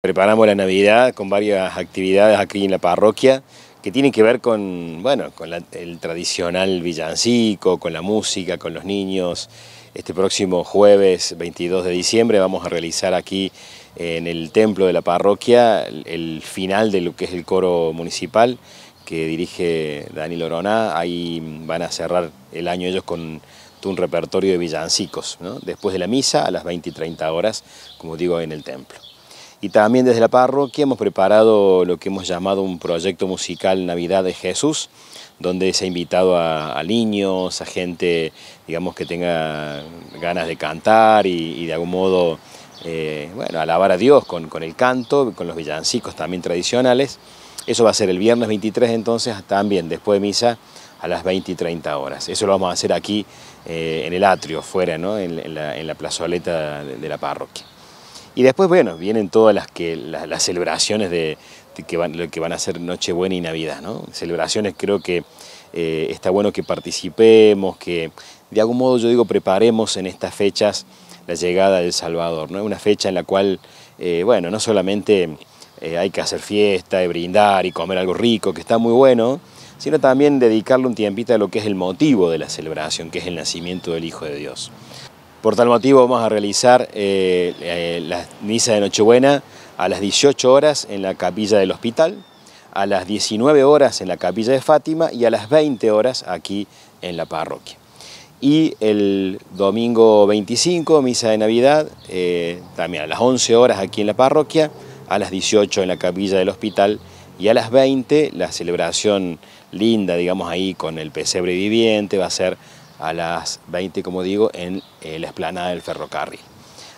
Preparamos la Navidad con varias actividades aquí en la parroquia que tienen que ver con, bueno, con el tradicional villancico, con la música, con los niños. Este próximo jueves 22 de diciembre vamos a realizar aquí en el templo de la parroquia el final de lo que es el coro municipal que dirige Dani Lorona. Ahí van a cerrar el año ellos con un repertorio de villancicos, después de la misa a las 20 y 30 horas, como digo, en el templo. Y también desde la parroquia hemos preparado lo que hemos llamado un proyecto musical Navidad de Jesús, donde se ha invitado a, niños, a gente digamos, que tenga ganas de cantar y, de algún modo eh, bueno, alabar a Dios con, el canto, con los villancicos también tradicionales. Eso va a ser el viernes 23 entonces, también después de misa, a las 20 y 30 horas. Eso lo vamos a hacer aquí eh, en el atrio, fuera, ¿no? en, la, plazoleta de la parroquia. Y después, bueno, vienen todas las, que, las, celebraciones que, van, que van a ser Nochebuena y Navidad, Celebraciones creo que eh, está bueno que participemos, que de algún modo yo digo preparemos en estas fechas la llegada del Salvador, ¿no? Una fecha en la cual, eh, bueno, no solamente eh, hay que hacer fiesta, y brindar y comer algo rico, que está muy bueno, sino también dedicarle un tiempito a lo que es el motivo de la celebración, que es el nacimiento del Hijo de Dios. Por tal motivo vamos a realizar eh, eh, la misa de Nochebuena a las 18 horas en la capilla del hospital, a las 19 horas en la capilla de Fátima y a las 20 horas aquí en la parroquia. Y el domingo 25, misa de Navidad, eh, también a las 11 horas aquí en la parroquia, a las 18 en la capilla del hospital y a las 20 la celebración linda, digamos ahí, con el pesebre viviente, va a ser a las 20, como digo, en eh, la esplanada del ferrocarril.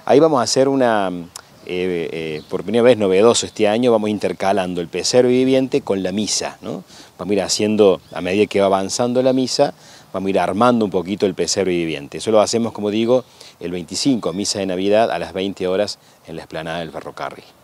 Ahí vamos a hacer una, mm, eh, eh, por primera vez novedoso este año, vamos intercalando el pecero viviente con la misa. ¿no? Vamos a ir haciendo, a medida que va avanzando la misa, vamos a ir armando un poquito el pecero viviente. Eso lo hacemos, como digo, el 25, misa de Navidad, a las 20 horas en la esplanada del ferrocarril.